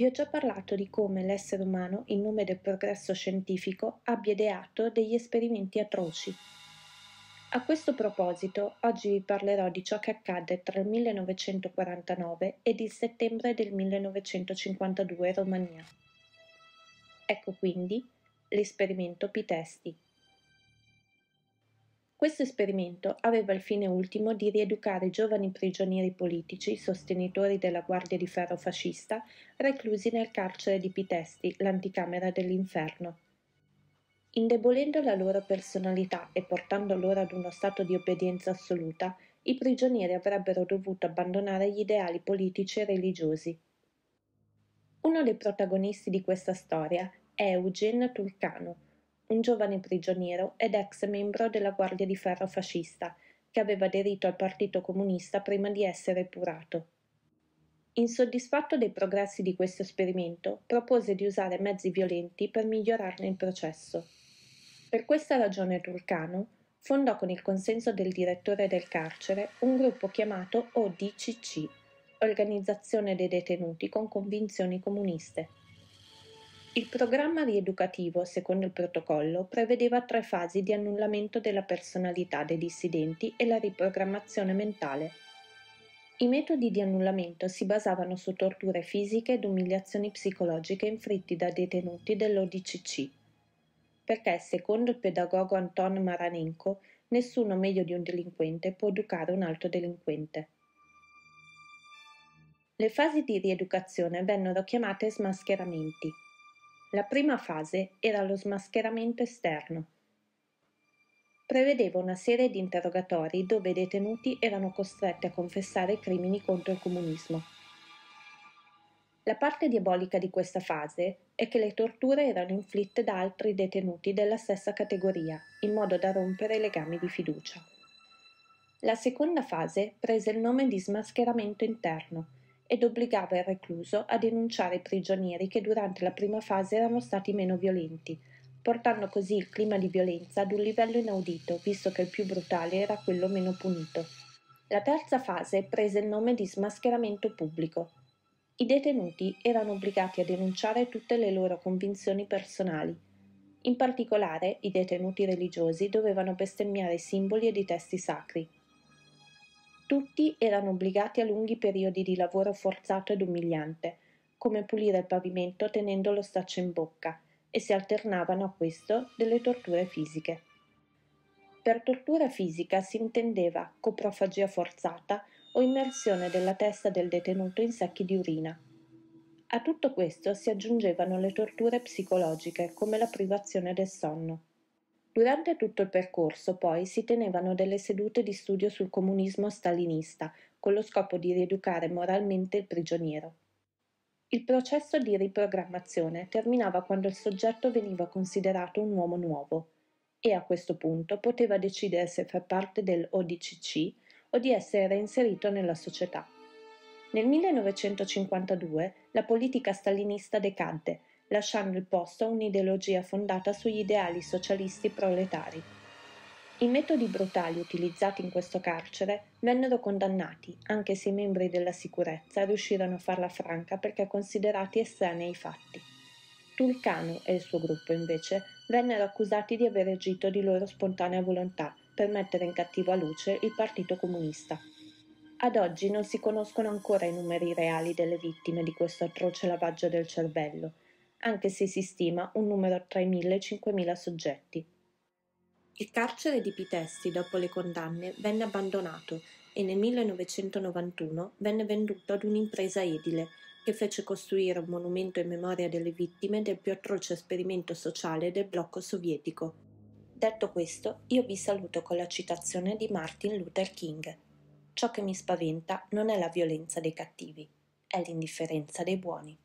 Vi ho già parlato di come l'essere umano, in nome del progresso scientifico, abbia ideato degli esperimenti atroci. A questo proposito, oggi vi parlerò di ciò che accadde tra il 1949 ed il settembre del 1952 in Romania. Ecco quindi l'esperimento Pitesti. Questo esperimento aveva il fine ultimo di rieducare giovani prigionieri politici, sostenitori della Guardia di Ferro fascista, reclusi nel carcere di Pitesti, l'anticamera dell'inferno. Indebolendo la loro personalità e portando loro ad uno stato di obbedienza assoluta, i prigionieri avrebbero dovuto abbandonare gli ideali politici e religiosi. Uno dei protagonisti di questa storia è Eugene Turcano, un giovane prigioniero ed ex membro della guardia di ferro fascista, che aveva aderito al Partito Comunista prima di essere purato. Insoddisfatto dei progressi di questo esperimento, propose di usare mezzi violenti per migliorarne il processo. Per questa ragione Turcano fondò con il consenso del direttore del carcere un gruppo chiamato ODCC, Organizzazione dei detenuti con convinzioni comuniste il programma rieducativo, secondo il protocollo, prevedeva tre fasi di annullamento della personalità dei dissidenti e la riprogrammazione mentale. I metodi di annullamento si basavano su torture fisiche ed umiliazioni psicologiche inflitti da detenuti dell'ODCC, perché, secondo il pedagogo Anton Maranenko, nessuno meglio di un delinquente può educare un altro delinquente. Le fasi di rieducazione vennero chiamate smascheramenti la prima fase era lo smascheramento esterno. Prevedeva una serie di interrogatori dove i detenuti erano costretti a confessare crimini contro il comunismo. La parte diabolica di questa fase è che le torture erano inflitte da altri detenuti della stessa categoria, in modo da rompere i legami di fiducia. La seconda fase prese il nome di smascheramento interno ed obbligava il recluso a denunciare i prigionieri che durante la prima fase erano stati meno violenti, portando così il clima di violenza ad un livello inaudito, visto che il più brutale era quello meno punito. La terza fase prese il nome di smascheramento pubblico. I detenuti erano obbligati a denunciare tutte le loro convinzioni personali. In particolare, i detenuti religiosi dovevano bestemmiare simboli ed i testi sacri, tutti erano obbligati a lunghi periodi di lavoro forzato ed umiliante, come pulire il pavimento tenendo lo staccio in bocca, e si alternavano a questo delle torture fisiche. Per tortura fisica si intendeva coprofagia forzata o immersione della testa del detenuto in sacchi di urina. A tutto questo si aggiungevano le torture psicologiche come la privazione del sonno. Durante tutto il percorso, poi, si tenevano delle sedute di studio sul comunismo stalinista, con lo scopo di rieducare moralmente il prigioniero. Il processo di riprogrammazione terminava quando il soggetto veniva considerato un uomo nuovo e a questo punto poteva decidere se far parte del dell'ODCC o di essere reinserito nella società. Nel 1952 la politica stalinista decadde lasciando il posto a un'ideologia fondata sugli ideali socialisti proletari. I metodi brutali utilizzati in questo carcere vennero condannati, anche se i membri della sicurezza riuscirono a farla franca perché considerati estranei ai fatti. Tulcanu e il suo gruppo, invece, vennero accusati di aver agito di loro spontanea volontà per mettere in cattiva luce il Partito Comunista. Ad oggi non si conoscono ancora i numeri reali delle vittime di questo atroce lavaggio del cervello, anche se si stima un numero tra i 1.000 e i 5.000 soggetti. Il carcere di Pitesti, dopo le condanne, venne abbandonato e nel 1991 venne venduto ad un'impresa edile che fece costruire un monumento in memoria delle vittime del più atroce esperimento sociale del blocco sovietico. Detto questo, io vi saluto con la citazione di Martin Luther King. Ciò che mi spaventa non è la violenza dei cattivi, è l'indifferenza dei buoni.